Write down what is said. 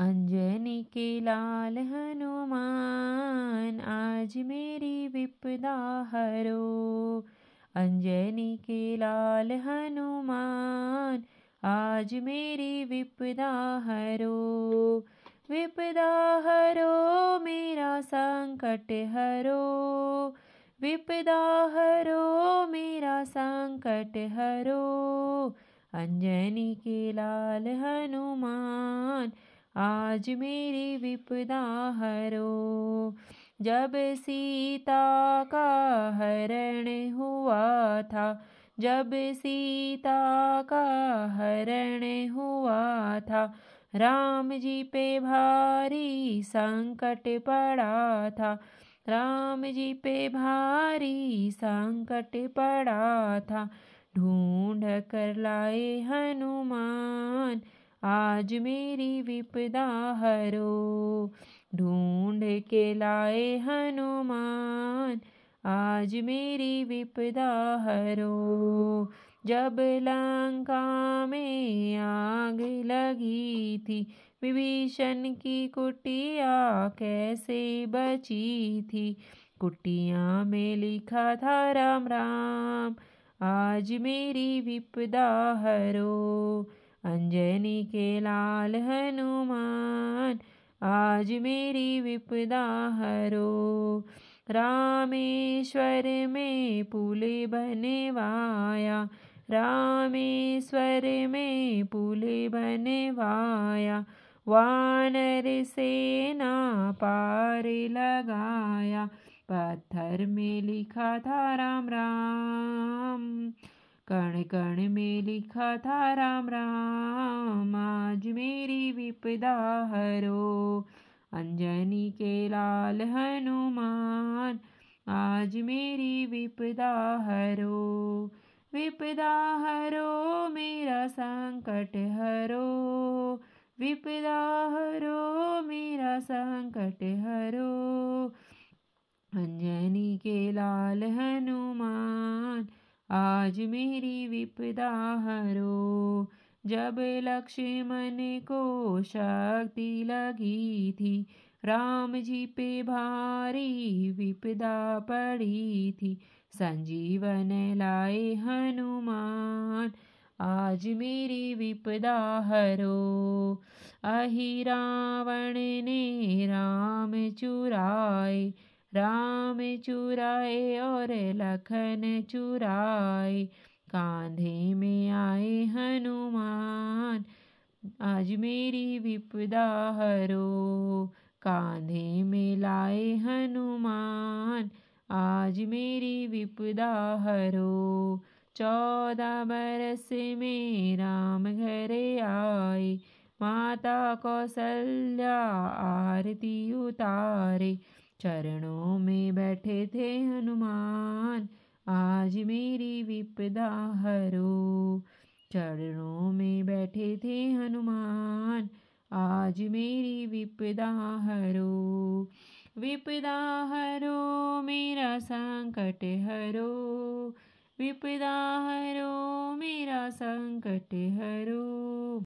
अंजनी के लाल हनुमान आज मेरी विपदा हरो अंजनी के लाल हनुमान आज मेरी विपदा हरो विपदा हरो मेरा संकट हरो विपदा हरो मेरा संकट हरो अंजनी के लाल हनुमान आज मेरी विपदा हरो जब सीता का हरण हुआ था जब सीता का हरण हुआ था राम जी पे भारी संकट पड़ा था राम जी पे भारी संकट पड़ा था ढूंढ कर लाए हनुमान आज मेरी विपदा हरो ढूंढ के लाए हनुमान आज मेरी विपदा हरो जब लंका में आग लगी थी विभीषण की कुटिया कैसे बची थी कुटिया में लिखा था राम राम आज मेरी विपदा हरो अंजनी के लाल हनुमान आज मेरी विपदा हरो रामेश्वर में पुले बनवाया रामेश्वर में पुले बनवाया वानर सेना पार लगाया पत्थर में लिखा था राम राम कण कण में लिखा था राम राम आज मेरी विपदा हरो अंजनी के लाल हनुमान आज मेरी विपदा हरो विपदा हरो मेरा संकट हरो विपदा हरो मेरा संकट हरो अंजनी के लाल हनुमान आज मेरी विपदा हरो जब लक्ष्मण को शक्ति लगी थी राम जी पे भारी विपदा पड़ी थी संजीवन लाए हनुमान आज मेरी विपदा हरो अहि रावण ने राम चुराए राम चुराए और लखन चुराए कांधे में आए हनुमान आज मेरी विपदा हरो कांधे में लाए हनुमान आज मेरी विपदा हरो चौदह बरस में राम घरे आए माता कौशल्या आरती उतारे चरणों में बैठे थे हनुमान आज मेरी विपदा हरो चरणों में बैठे थे हनुमान आज मेरी विपदा हरो विपदा हरो मेरा संकट हरो विपदा हरो मेरा संकट हरो